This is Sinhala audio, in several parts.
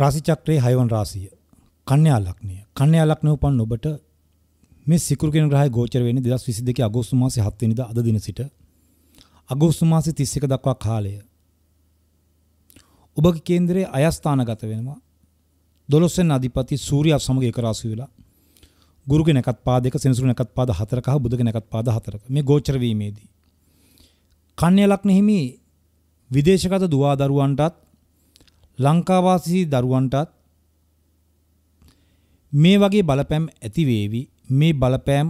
රාශි චක්‍රයේ 6 වන රාශිය. කන්‍යා ලග්නය. කන්‍යා ලග්නය උපන් ඔබට මේ සිකුරු කියන ග්‍රහය ගෝචර වෙන්නේ 2022 අගෝස්තු මාසයේ 7 වෙනිදා අද දින සිට අගෝස්තු මාසයේ 31 දක්වා කාලය. ඔබගේ කේන්දරයේ අයස්ථානගත වෙනවා. 12 වෙනි අධිපති සූර්යයා සමග ඒක රාශි වෙලා ගුරුගේ නැකත් පාදයක සෙනසුරු නැකත් පාද 4ක හා බුධගේ නැකත් පාද 4ක මේ ගෝචර වීමේදී කන්‍යා ලග්න හිමි විදේශගත දුවා දරුවන්ටත් ලංකාවාසී දරුවන්ටත් මේ වගේ බලපෑම් ඇති වේවි. මේ බලපෑම්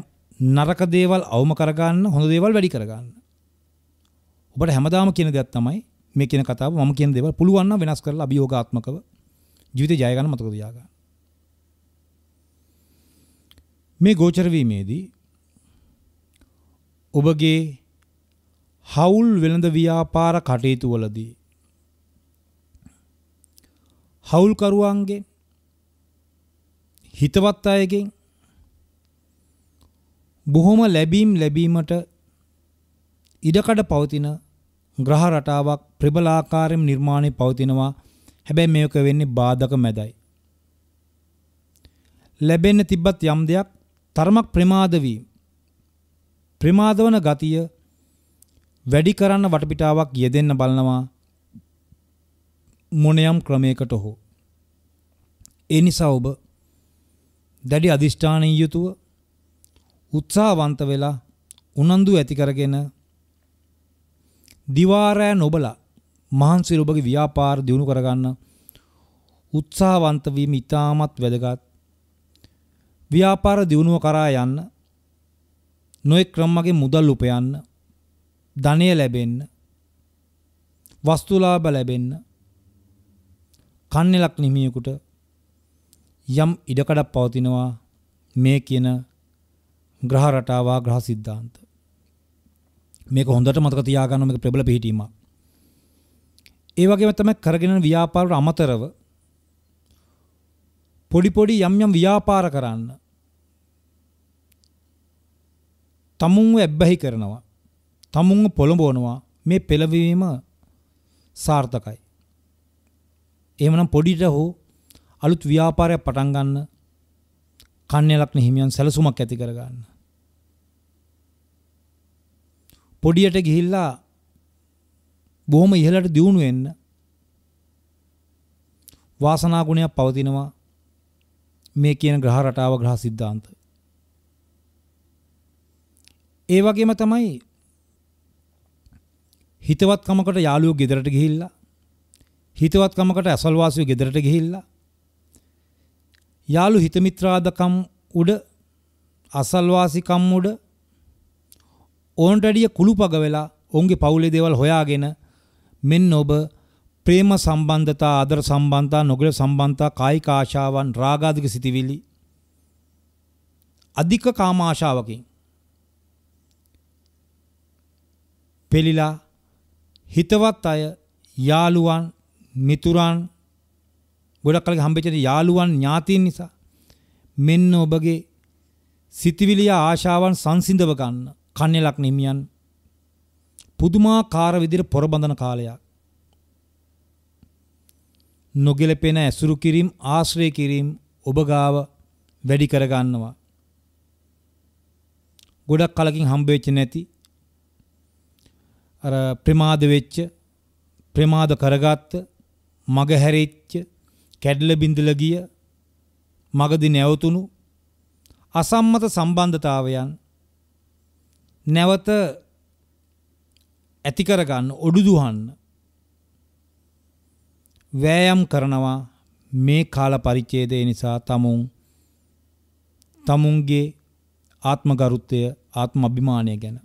නරක දේවල් අවම කරගන්න හොඳ දේවල් වැඩි කරගන්න. ඔබට හැමදාම කියන දෙයක් තමයි මේ කියන කතාව මම කියන දේවල් පුළුවන් නම් වෙනස් කරලා අභියෝගාත්මකව ජීවිතය ජය ගන්න මතක තියාගන්න. මේ ගෝචර වීමේදී ඔබගේ හවුල් වෙළඳ ව්‍යාපාර කටයුතු වලදී හවුල්කරුවන්ගෙන් හිතවත් අයගෙන් බොහොම ලැබීම් ලැබීමට ඉඩකඩ පවතින ග්‍රහ රටාවක් ප්‍රබලාකාරයෙන් නිර්මාණය පවතිනවා හැබැයි මේක වෙන්නේ බාධක මැදයි ලැබෙන්න තිබ්බත් යම් දෙයක් තරමක් ප්‍රමාද වීම ප්‍රමාදවන ගතිය වැඩි කරන්න වටපිටාවක් යෙදෙන්න බලනවා මොනයම් ක්‍රමයකට හෝ. ඒ නිසා ඔබ දැඩි අධිෂ්ඨානය යුතුව උත්සාහවන්ත වෙලා උනන්දු ඇති කරගෙන දිවාරෑ නොබලා මහන්සිර ඔබගේ ව්‍යාපාර දියුණු කරගන්න උත්සාහවන්ත වීම ඉතාමත් වැදගත්. ව්‍යාපාර දියුණුව කරා යන්න නොයෙක් ක්‍රමගේ මුදල් උපයන්න ධනය ලැබෙන්න වස්තුලාභ ලැබෙන්න කන්නෙලක් නිමියෙකුට යම් ඉඩකඩක් පවතිනවා මේ කියන ග්‍රහ රටාව ග්‍රහ සිද්ධාන්ත. මේක හොඳට මතක තියාගන්න මේක ප්‍රබල පිළිහිටීමක්. ඒ වගේම තමයි කරගෙන යන ව්‍යාපාරවල අමතරව පොඩි පොඩි යම් යම් ව්‍යාපාර කරන්න තමුන්ව ඇබ්බැහි කරනවා තමුන්ව පොළඹවනවා මේ පෙළවීම සාර්ථකයි එහෙමනම් පොඩිට හෝ අලුත් ව්‍යාපාරයක් පටන් ගන්න කන්‍යලක්න හිමියන් සැලසුමක් ඇති කරගන්න. පොඩියට ගිහිල්ලා බොහොම ඉහළට දියුණු වෙන්න වාසනා ගුණයක් පවතිනවා මේ කියන ග්‍රහ රටාව ග්‍රහ સિદ્ધාන්ත. ඒ වගේම තමයි හිතවත්කමකට යාළුවෝ ගෙදරට ගිහිල්ලා හිතවත්කමකට අසල්වාසියෝ ගෙදරට ගිහිල්ලා යාළු හිතමිත්‍රාදකම් උඩ අසල්වාසිකම් උඩ ඕන්ට වැඩිය කුළුපග වෙලා ඔවුන්ගේ පවුලේ දේවල් හොයාගෙන මෙන්න ඔබ ප්‍රේම සම්බන්ධතා ආදර සම්බන්ධතා නොගල සම්බන්ධතා කායික ආශාවන් රාගාධික සිතිවිලි අධික කාම ආශාවකින් පෙළිලා හිතවත් අය යාළුවන් මිතුරන් ගොඩක් කලක හම්බෙච්ච යාළුවන් ඥාතීන් නිසා මෙන්න ඔබගේ සිතවිලිය ආශාවන් සංසිඳව ගන්න කන්නේලක් නිමියන් පුදුමාකාර විදිහට පොරබඳන කාලයක් නොගැලපෙන ඇසුරු කිරීම ආශ්‍රය කිරීම ඔබ ගාව වැඩි කරගන්නවා ගොඩක් කලකින් හම්බ වෙච්ච නැති අර ප්‍රමාද වෙච්ච ප්‍රමාද කරගත්ත මග හැරෙච්ච කැඩල බිඳල ගිය මගදි නැවතුණු අසම්මත සම්බන්ධතාවයන් නැවත ඇති කරගන්න ඔඩුදුහන්න වෑයම් කරනවා මේ කාල පරිච්ඡේදය නිසා තමුන් තමුන්ගේ ආත්මගරුත්වය ආත්ම අභිමානය ගැන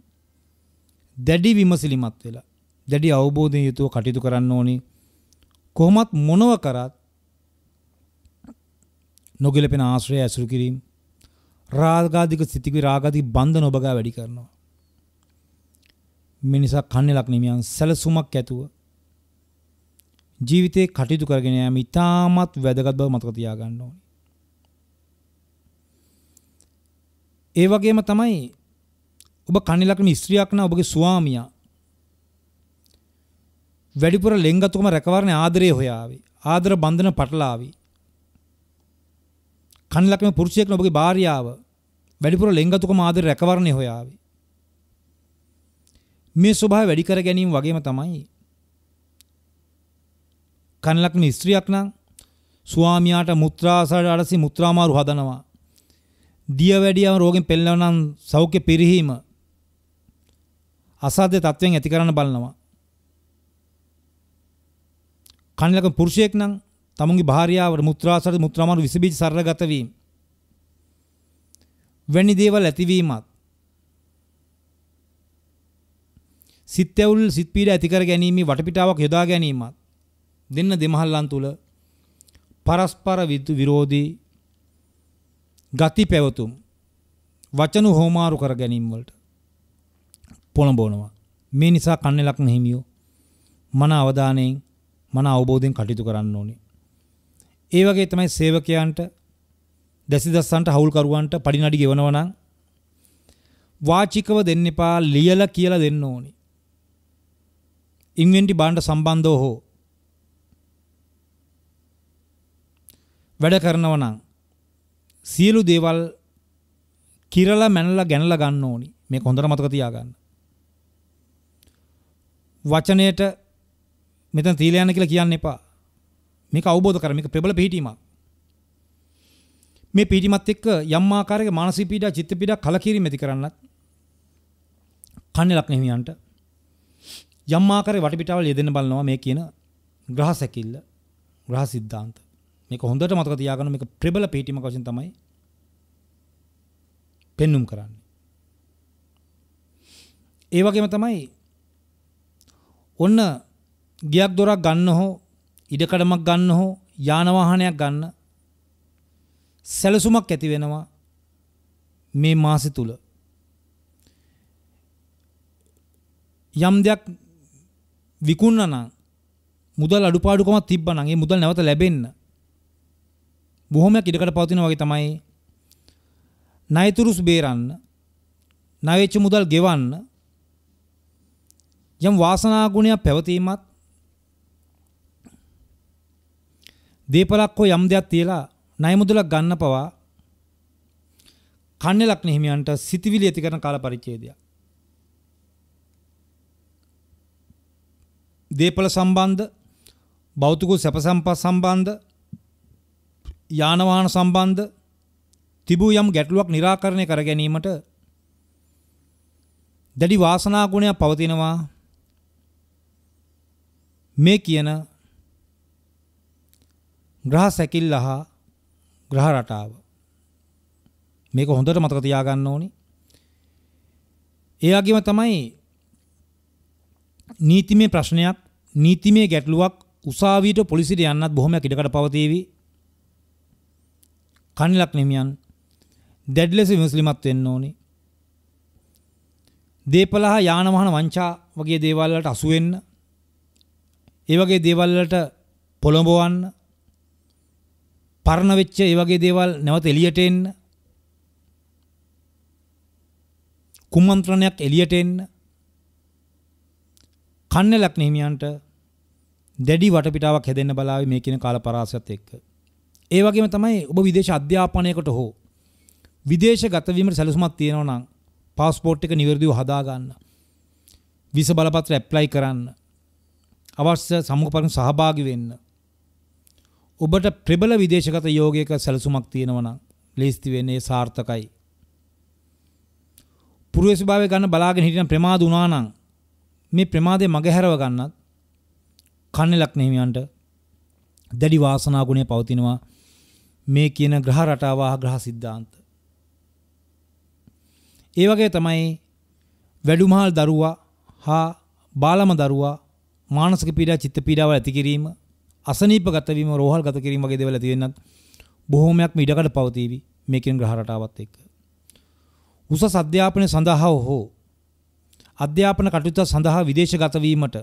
දැඩි විමසිලිමත් වෙලා දැඩි අවබෝධයෙන් යුතුව කටයුතු කරන්න ඕනේ කොහොමත් මොනව කරත් නොගිලපෙන ආශ්‍රය ඇසුරු කිරීම රාගාධික සිතිවි රාගාධික බන්ධන ඔබ ගා වැඩි කරනවා. මේ නිසා කන්නේලක් නෙමියන් සැලසුමක් ඇතුව ජීවිතේ කටයුතු කරගෙන යාම ඉතාමත් වැදගත් බව මතක තියාගන්න ඕනේ. ඒ වගේම තමයි ඔබ කන්නේලක් නේ ස්ත්‍රියක් නා ඔබගේ ස්වාමියා වැඩිපුර ලෙංගතුකම රැකවරණ ආදරය හොයාවි. ආදර බන්ධන පටලාවි. කන්ලක්ම පුරුෂයෙක් ඔබගේ භාර්යාව වැඩිපුර ලෙංගතුකම ආදර රැකවරණය හොයාවි. මේ ස්වභාවය වැඩි කර ගැනීම වගේම තමයි කන්ලක්න ස්ත්‍රියක් නම් ස්වාමියාට මුත්‍රාසාර අරසි මුත්‍රාමාරු හදනවා. දිය වැඩියම රෝගෙන් පෙළෙනවා නම් සෞඛ්‍ය පිරිහීම අසාධ්‍ය තත්වයෙන් ඇති කරන්න බලනවා. කණිලක පුරුෂයෙක් නම් තමුන්ගේ භාර්යාවට මුත්‍රාසර මුත්‍රාමාරු විස බීජ සරලගත වීම වැනි දේවල් ඇතිවීමත් සිත් ඇවුල් සිත් පීඩ ඇති කර ගැනීම වටපිටාවක් යොදා ගැනීමත් දෙන්න දෙමහල්ලන් තුල පරස්පර විරෝධී ගති පැවතුම් වචන හෝමාරු කර ගැනීම වලට පොළඹවනවා මේ නිසා කන්නේලක් නැහිමියෝ මන අවධානයෙන් මන අවබෝධයෙන් කටයුතු කරන්න ඕනේ. ඒ වගේ තමයි සේවකයන්ට දැසිදස්සන්ට හවුල්කරුවන්ට පඩිනඩි ගෙවනවා නම් වාචිකව දෙන්න එපා ලියලා කියලා දෙන්න ඕනේ. ඉන්වෙන්ටි බාණ්ඩ සම්බන්ධව හෝ වැඩ කරනවා නම් සියලු දේවල් කිරලා මැනලා ගැනලා ගන්න ඕනි. මේක හොඳට මතක තියාගන්න. වචනයේට මෙතන තීල යන කියලා කියන්න එපා. මේක අවබෝධ කර මේක ප්‍රබල පිහිටීමක්. මේ පිහිටීමත් එක්ක යම් ආකාරයක මානසික පීඩා, චිත්ත පීඩා කලකිරීම ඇති කරන්නත් කන්නේලක් නෙහිමියන්ට යම් ආකාරයක වටපිටාවල යෙදෙන්න බලනවා මේ කියන ග්‍රහ සැකිල්ල, ග්‍රහ સિદ્ધාන්ත. මේක හොඳට මතක තියාගන්න මේක ප්‍රබල පිහිටීමක වශයෙන් තමයි පෙන්눔 කරන්නේ. ඒ වගේම තමයි ඔන්න ගියක් දොරක් ගන්න හෝ ඉඩකඩමක් ගන්න හෝ යානවාහනයක් ගන්න සැලසුමක් ඇති වෙනවා මේ මාසෙ තුල යම් දෙයක් විකුණන නම් මුදල් අඩුපාඩුකමක් තිබ්බනම් ඒ මුදල් නැවත ලැබෙන්න බොහොමයක් ඉඩකඩ පවතිනා වගේ තමයි ණයතුරුස් බේරන්න ණයවෙච්ච මුදල් ගෙවන්න යම් වාසනා ගුණයක් පැවතීමත් දීපලක් හෝ යම් දෙයක් තියලා ණයමුදලක් ගන්න පවා කන්නේලක් නෙහිමියන්ට සිතවිලි ඇති කරන කාල පරිච්ඡේදය. දීපල සම්බන්ධ භෞතික සැප සම්පත් සම්බන්ධ යාන වාහන සම්බන්ධ තිබූ යම් ගැටලුවක් निराකරණය කර ගැනීමට දැඩි වාසනා ගුණයක් පවතිනවා මේ කියන ග්‍රහ සැකිල්ල හා ග්‍රහ රටාව මේක හොඳට මතක තියාගන්න ඕනි. ඒ වගේම තමයි නීතිමය ප්‍රශ්නයක් නීතිමය ගැටලුවක් උසාවියට පොලිසියට යන්නත් බොහොමයක් ඉඩකඩ පවතීවි. කනිලක් නෙමියන් දැඩි ලෙස විමසලිමත් වෙන්න ඕනි. දේපල හා යාන වාහන වංචා වගේ දේවල් වලට අසු වෙන්න. ඒ වගේ දේවල් වලට පොළඹවන්න පරණ වෙච්ච ඒ වගේ දේවල් නැවත එළියට එන්න කුමන්ත්‍රණයක් එළියට එන්න කන්නලක් නේමියන්ට දැඩි වටපිටාවක් හැදෙන්න බලාවි මේ කියන කාල පරාසයත් එක්ක. ඒ වගේම තමයි ඔබ විදේශ අධ්‍යාපනයකට හෝ විදේශ ගතවීමට සැලසුමක් තියෙනවා නම් පාස්පෝර්ට් එක නිවැරදිව හදා ගන්න. විස බලපත්‍ර ඇප්ලයි කරන්න. අවශ්‍ය සමුග පරිදි සහභාගී වෙන්න. ඔබට ප්‍රබල විදේශගත යෝගයක සැලසුමක් තියෙනවා නම් ලේස්ති වෙන්නේ සාර්ථකයි. පුරුෂ ස්වභාවය ගන්න බලාගෙන හිටින ප්‍රමාද වුණා නම් මේ ප්‍රමාදය මගහැරව ගන්නත් කන්නේලක් නෙහිමියන්ට දැඩි වාසනා ගුණය පවතිනවා මේ කියන ග්‍රහ රටාව හා ග්‍රහ સિદ્ધාන්ත. ඒ වගේ තමයි වැඩුමහල් දරුවා හා බාලම දරුවා මානසික පීඩා චිත්ත පීඩාවල් ඇති කිරීම අසනීප ගතවීම රෝහල් ගත කිරීම වගේ දේවල් තියෙනත් බොහෝමයක් මීඩකට පවතිවි මේකෙන් ග්‍රහ රටාවත් එක්ක. උසස් අධ්‍යාපනය සඳහා හෝ අධ්‍යාපන කටයුතු සඳහා විදේශගත වීමට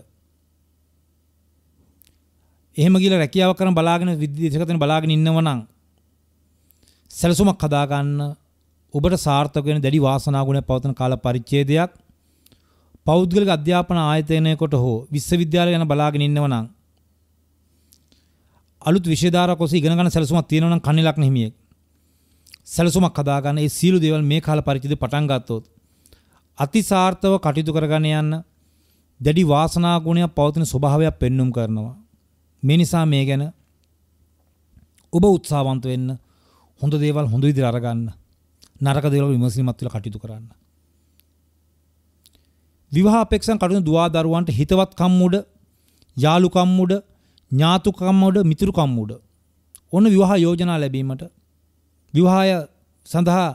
එහෙම ගිල රැකියාවක් කරන බලාගෙන විදේශගතන බලාගෙන ඉන්නව නම් සැලසුමක් හදා ගන්න ඔබට සාර්ථක වෙන දැඩි වාසනා ගුණයක් පවතන කාල පරිච්ඡේදයක් පෞද්ගලික අධ්‍යාපන ආයතනයකට හෝ විශ්වවිද්‍යාලය යන බලාගෙන ඉන්නව නම් අලුත් විශේධාරා කොස ඉගෙනගන්න සැලසුමක් තියෙනවා නම් කන්නේ ලක්න හිමියෙක්. සැලසුමක් හදාගන්න ඒ සියලු දේවල් මේ කාල පරිච්ඡේදය පටන් ගත්තොත් අතිසාර්ථව කටයුතු කරගෙන යන්න දැඩි වාසනා ගුණයක් පවතින ස්වභාවයක් පෙන්눔 කරනවා. මේ නිසා මේ ගැන ඔබ උත්සාහවන්ත වෙන්න හොඳ දේවල් හොඳ විදිහට අරගන්න නරක දේවල් විමසීමත් තුළ කටයුතු කරන්න. විවාහ අපේක්ෂන් කටයුතු දුවා දරුවන්ට හිතවත්කම් උඩ යාළුකම් උඩ ඥාතුකම් උඩ මිතුරුකම් උඩ ඔන්න විවාහ යෝජනා ලැබීමට විවාහය සඳහා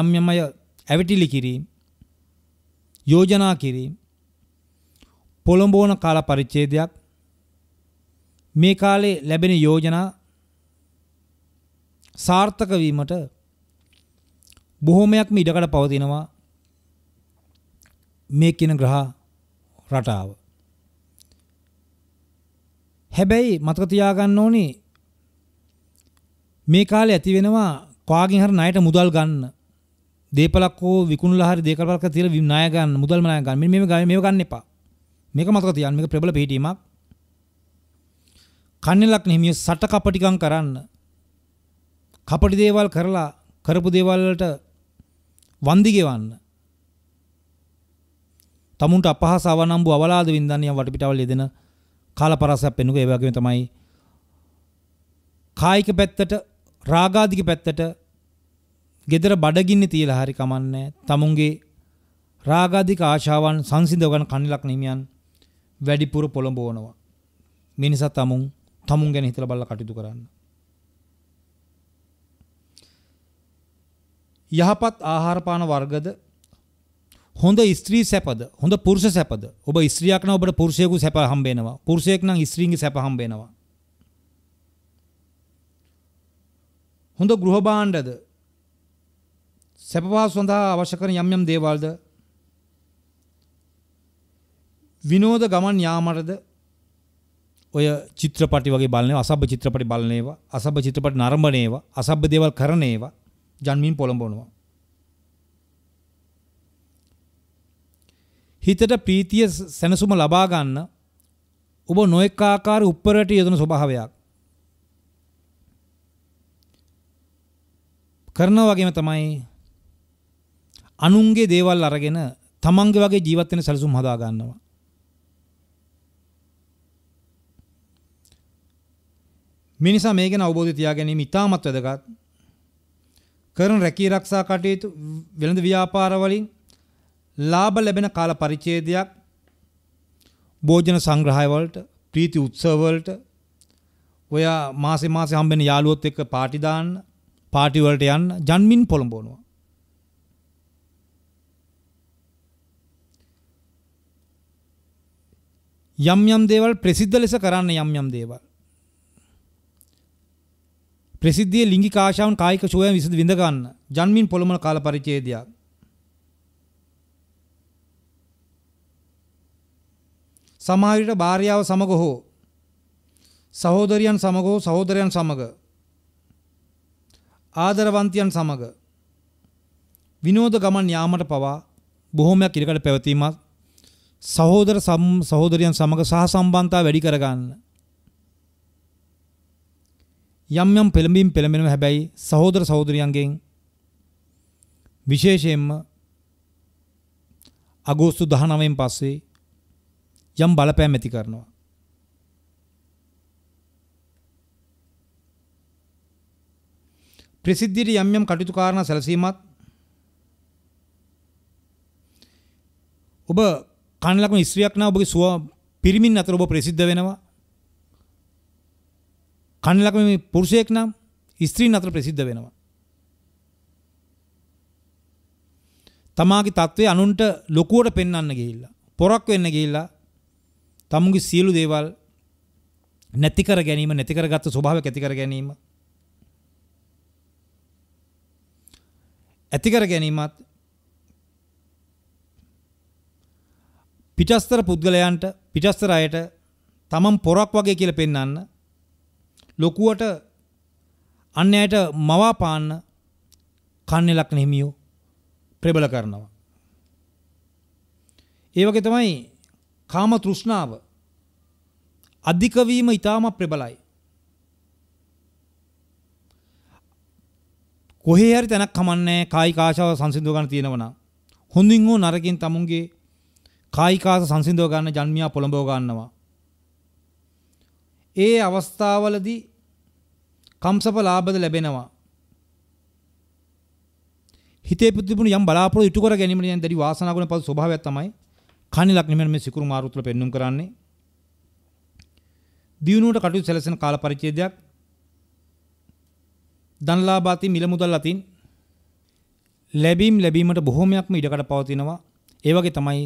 යම් යම් අය ඇවිටිලි කිරීම යෝජනා කිරීම පොළඹවන කාල පරිච්ඡේදයක් මේ කාලේ ලැබෙන යෝජනා සාර්ථක වීමට බොහොමයක්ම ඉඩකඩ පවතිනවා මේ කියන ග්‍රහ රටාව හැබැයි මතක තියාගන්න ඕනි මේ කාලේ ඇති වෙනවා කාගෙන් හරි ණයට මුදල් ගන්න. දීපලක් හෝ විකුණුලා හරි දේකල්පලක් තියලා ණය ගන්න මුදල් ණය ගන්න. මෙන්න මේව මේව ගන්න එපා. මේක මතක තියාගන්න. මේක ප්‍රබල පිළිටීමක්. කන්නේලක් නෙමෙයි සට කපටිකම් කරන්න. කපටි දේවල් කරලා කරපු දේවල් වලට වන්දි ගෙවන්න. තමුන්ට අපහාස අවනම්බු අවලාද වින්දනියම් වටපිටාවල් යෙදෙන කාලපරාසයක් පෙන්නුක ඒ වගේම තමයි කායික පැත්තට රාගාධික පැත්තට gedara බඩගින්නේ තියලා හරි කමන්නේ තමුන්ගේ රාගාධික ආශාවන් සංසිඳව ගන්න කණිලක් නිමියන් වැඩිපුර පොළඹවනවා මේ නිසා තමුන් තමුන් ගැන හිතලා බලලා කටයුතු කරන්න යහපත් ආහාර පාන වර්ගද හොඳ ස්ත්‍රී සැපද හොඳ පුරුෂ සැපද ඔබ ස්ත්‍රියක් නම් ඔබට පුරුෂයෙකු සැප හම්බෙනවා පුරුෂයෙක් නම් ස්ත්‍රීන්ගේ සැප හම්බෙනවා හොඳ ගෘහ භාණ්ඩද සැප පහසු සඳහා අවශ්‍ය කරන යම් යම් දේවල්ද විනෝද ගමන් යාමටද ඔය චිත්‍රපටි වගේ බලනවා අසභ්‍ය චිත්‍රපටි බලන ඒවා අසභ්‍ය චිත්‍රපටි නරඹන ඒවා අසභ්‍ය දේවල් කරන ඒවා ජන්මින් පොළඹවනවා හිතට ප්‍රීතිය සැනසුම ලබා ගන්න ඔබ නොඑක ආකාර උප්පරට යෙදෙන ස්වභාවයක් කරනා වගේම තමයි අනුන්ගේ දේවල් අරගෙන තමන්ගේ වගේ ජීවත් වෙන සැලසුම් හදා ගන්නවා මේ නිසා මේ ගැන අවබෝධය තියා ගැනීම ඉතාමත් වැදගත් කරන රැකී ආරක්ෂා කටයුතු වෙළඳ ව්‍යාපාර වලින් ලාභ ලැබෙන කාල පරිච්ඡේදයක් භෝජන සංග්‍රහය වලට ප්‍රීති උත්සව වලට ඔය මාසේ මාසේ හම්බෙන යාළුවොත් එක්ක පාටි දාන්න පාටි වලට යන්න ජන්මින් පොළඹවනවා යම් යම් දේවල් ප්‍රසිද්ධ ලෙස කරන්න යම් යම් දේවල් ප්‍රසිද්ධියේ ලිංගික ආශාවන් කායික ශෝයන් විසඳ විඳ ගන්න ජන්මින් පොළඹන කාල පරිච්ඡේදයක් සමහර විට භාර්යාව සමග හෝ සහෝදරියන් සමග හෝ සහෝදරයන් සමග ආදරවන්තයන් සමග විනෝද ගමන් යාමට පවා බොහොමයක් ඉරකට පැවතීමත් සහෝදර සහෝදරියන් සමග සහසම්බන්ධතා වැඩි කරගන්න. යම් යම් පෙළඹීම් පෙළඹෙනවා හැබැයි සහෝදර සහෝදරියන්ගෙන් විශේෂයෙන්ම අගෝස්තු 19න් පස්සේ යම් බලපෑම් ඇති කරනවා. ප්‍රසිද්ධියට යම් යම් කටයුතු කාරණා සැලසීමත් ඔබ කණ ලකුණු ඉස්ත්‍රියක් නම් ඔබගේ සුව පිරිමින් අතර ඔබ ප්‍රසිද්ධ වෙනවා. කණ ලකුණු පුරුෂයෙක් නම් ස්ත්‍රීන් අතර ප්‍රසිද්ධ වෙනවා. තමාගේ தત્ත්වය අනුන්ට ලොකුවට පෙන්වන්න ගිහිල්ලා පොරක් වෙන්න ගිහිල්ලා තමුගේ සියලු දේවල් නැතිකර ගැනීම නැතිකර ගත්ත ස්වභාවයක් ඇතිකර ගැනීම ඇතිකර ගැනීමත් පිටස්තර පුද්ගලයන්ට පිටස්තර අයට තමන් පොරක් වගේ කියලා පෙන්වන්න ලොකුවට අන්න අයට මවා පාන්න කන්නේ ලක්න හිමියෝ ප්‍රබල කරනවා. ඒ වගේ තමයි කාම තෘෂ්ණාව අධික වීම ඊටාම ප්‍රබලයි. කොහේ හරි තැනක් කමන්නේ කායික ආශාව සංසිඳව ගන්න තියෙනවා නම් හොඳින් හෝ නරකින් තමුන්ගේ කායික ආශ සංසිඳව ගන්න ජන්මියා පොළඹව ගන්නවා. ඒ අවස්ථාවවලදී කම්සප ලාභද ලැබෙනවා. හිතේ ප්‍රතිබුණ යම් බලාපොරොත්තු ඉටු කර ගැනීමෙන් දැඩි වාසනාවුණ පසු ස්වභාවයක් තමයි කණිලක් නෙමෙයි මේ සිකුරු මාරු තුළ පෙන්눔 කරන්නේ. දියුණුවට කටයුතු සැලසෙන කාල පරිච්ඡේදයක් ධනලාභ අතින් මිල මුදල් අතින් ලැබීම් ලැබීමට බොහොමයක්ම ඉඩකඩ පවතිනවා. ඒ වගේ තමයි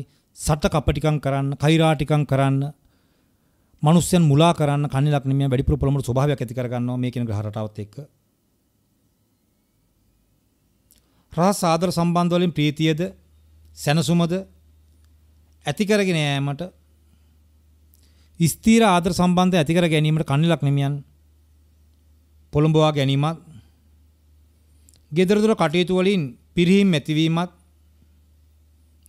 සට කපටිකම් කරන්න, කෛරාටිකම් කරන්න, මිනිස්යන් මුලා කරන්න කණිලක් නෙමෙයි වැඩිපුර ප්‍රමුඛ ස්වභාවයක් ඇති කරගන්නවා මේ කියන ග්‍රහ රටාවත් එක්ක. රහස් ආදර සම්බන්ධ වලින් ප්‍රීතියද, සැනසුමද, ඇති කරගෙන යෑමට ස්ථීර ආදර සම්බන්ධය ඇති කර ගැනීමට කන්නලක් නෙමියන් පොළඹවා ගැනීමත් ගෙදරදොර කටයුතු වලින් පිරිහීම් ඇතිවීමත්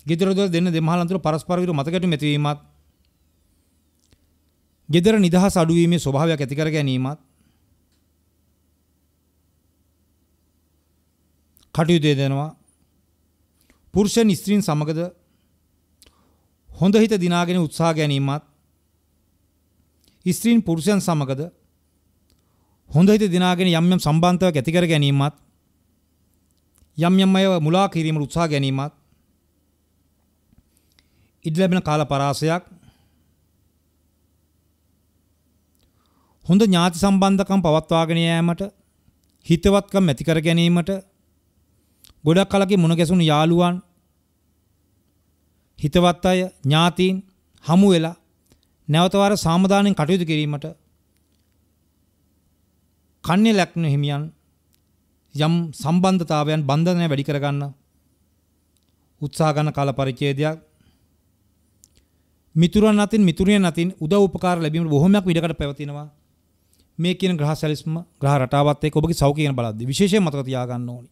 ගෙදරදොර දෙන්න දෙමහල් අතර පරස්පර විරු මතකැටුම් ඇතිවීමත් ගෙදර නිදහස් අඩුවීමේ ස්වභාවයක් ඇති කර ගැනීමත් කටයුතු දෙනවා පුරුෂයන් ස්ත්‍රීන් සමගද හොඳ හිත දිනාගෙන උත්සාහ ගැනීමත් ස්ත්‍රීන් පුරුෂයන් සමගද හොඳ හිත දිනාගෙන යම් යම් සම්බන්ධතාවක් ඇති කර ගැනීමත් යම් යම් අය මුලා කිරීමට උත්සාහ ගැනීමත් ඉඩ ලැබෙන කාල පරාසයක් හොඳ ඥාති සම්බන්ධකම් පවත්වාගෙන යෑමට හිතවත්කම් ඇති කර ගැනීමට ගොඩක් කලකින් මුණ ගැසුණු යාළුවන් හිතවත් අය ඥාතීන් හමු වෙලා නැවතවර සාමදානෙන් කටයුතු කිරීමට කන්නේ ලැක්න හිමියන් යම් සම්බන්ධතාවයන් බන්ධනය වැඩි කරගන්න උත්සාහ ගන්න කාල පරිච්ඡේදයක් මිතුරන් අතින් මිතුරියන් අතින් උදව් උපකාර ලැබීම බොහොමයක් ඉඩකට පැවතිනවා මේ කියන ග්‍රහ සැලැස්ම ග්‍රහ රටාවත් එක්ක ඔබගේ සෞඛ්‍යයන බලද්දී විශේෂයෙන් මතක තියාගන්න ඕනි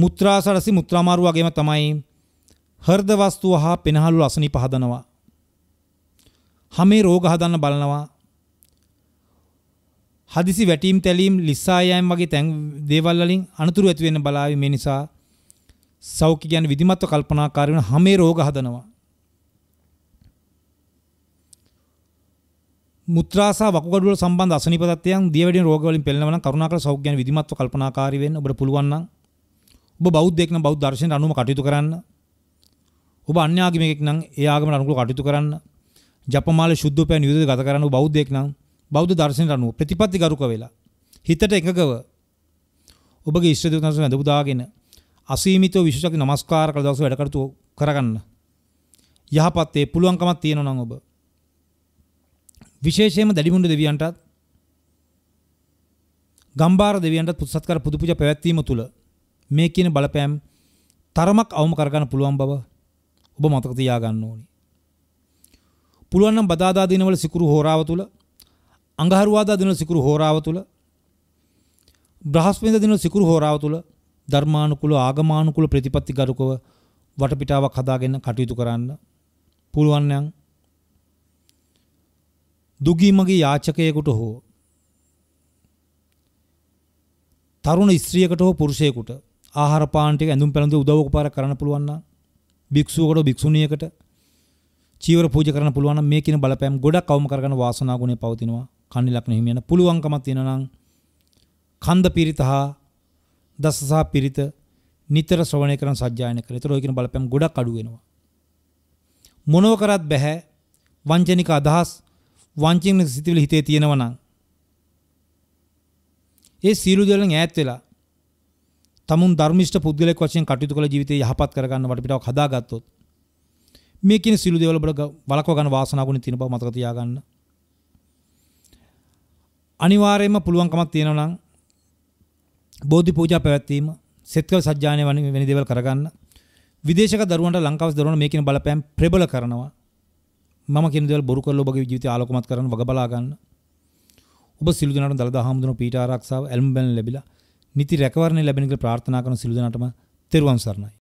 මුත්‍රා සරසි මුත්‍රාමාරු වගේම තමයි හර්ද වස්තුව හා පෙනහළු අසනි පහදනවා. හමේ රෝග හදන්න බලනවා. හදිසි වැටීම් තැලීම් ලිස්සා යෑම් වගේ තැන් දේවල් වලින් අනතුරු ඇති වෙන්න බලාවි මේ නිසා සෞඛ්‍ය ගැන විධිමත්ව කල්පනාකාරී වෙන හැම රෝග හදනවා. මුත්‍රාසා වකුගඩු වල සම්බන්ධ අසනීප තත්ත්වයන් දියවැඩෙන රෝග වලින් පෙළෙනවා නම් කරුණාකර සෞඛ්‍ය ගැන විධිමත්ව කල්පනාකාරී වෙන්න ඔබට පුළුවන් නම් ඔබ බෞද්ධයෙක් නම් බෞද්ධ දර්ශනයට අනුව කටයුතු කරන්න. ඔබ අන්‍යාගමිකෙක් නම් ඒ ආගමට අනුකූල කටයුතු කරන්න ජපමාල ශුද්ධෝපයන යුද්ධය ගත කරන බෞද්ධයෙක් නම් බෞද්ධ දර්ශනයට අනුව ප්‍රතිපත්ති ගරුක වෙලා හිතට එකගව ඔබගේ ඉෂ්ට දේවතාවුන් ඇඳපු දාගෙන අසීමිතව විශේෂක නමස්කාර කළ දවස වැඩ කටයුතු කරගන්න යහපත් ඒ පුළුවන්කමක් තියෙනවා නම් ඔබ විශේෂයෙන්ම දැඩිමුණ්ඩ දෙවියන්ටත් ගම්බාර දෙවියන්ටත් පුත්සත්කාර පුදු පූජා පැවැත්වීම තුළ මේ කියන බලපෑම් තරමක් අවම කරගන්න පුළුවන් බව ඔබ මතක තියාගන්න ඕනි. පුළුවන් නම් බදාදා දිනවල සිකුරු හෝරාව තුල අඟහරුවාදා දිනවල සිකුරු හෝරාව තුල බ්‍රහස්පතින්දා දිනවල සිකුරු හෝරාව තුල ධර්මානුකූල ආගමානුකූල ප්‍රතිපත්ති ගරුකව වටපිටාවක් හදාගෙන කටයුතු කරන්න පුළුවන් නම් දුගීමගේ යාචකයෙකුට හෝ තරුණ ස්ත්‍රියකට හෝ පුරුෂයෙකුට ආහාර පාන ටික ඇඳුම් පැළඳුම් උදව් උපකාර කරන්න පුළුවන් නම් භික්ෂුවකට භික්ෂුණියකට චීවර පූජා කරන්න පුළුවන් නම් මේ කියන බලපෑම් ගොඩක් අවම කරගන්න වාසනා ගුණය පවතිනවා. කන්නි ලක්ෂණ හිමියන පුළුවන්කමක් තියෙනවා නම් කන්ද පිරිතහ දසසහ පිරිත නිතර ශ්‍රවණය කරන සජ්ජායන කර. ඒතර ඔය කියන බලපෑම් ගොඩක් අඩු වෙනවා. මොනව කරත් බෑ වංචනික අදහස් වංචනික සිතිවිලි හිතේ තියෙනවා නම් ඒ සියලු දේවල් ඈත් වෙලා තමුන් ධර්මිෂ්ඨ පුද්ගලෙක් වශයෙන් කටයුතු කළ ජීවිතය යහපත් කරගන්න වටපිටාවක් හදාගත්තොත් මේ කියන සිළු දේවල් වලට වළක්ව ගන්න වාසනාවකුණ තියෙන බව මතක තියාගන්න. අනිවාර්යයෙන්ම පුළුවන්කමක් තියෙනවා නම් බෝධි පූජා පැවැත්වීම, සෙත්කල් සජ්ජායන වැනි දේවල් කරගන්න. විදේශක දරුවන්ට ලංකාවේ දරුවන්ට මේ කියන බලපෑම් ප්‍රබල කරනවා. මම කියන දේවල් බොරු කරලා ඔබගේ ජීවිතය ආලෝකමත් කරන්න වග බලා ගන්න. ඔබ සිළු දෙනාට දලදා හාමුදුරුවෝ පීඨ ආරක්ෂාව, ඇල්ම් බැලන් ලැබිලා නිති රැකවරණය ලැබෙන කියලා ප්‍රාර්ථනා කරන සිළු දෙනාටම තෙරුවන් සරණයි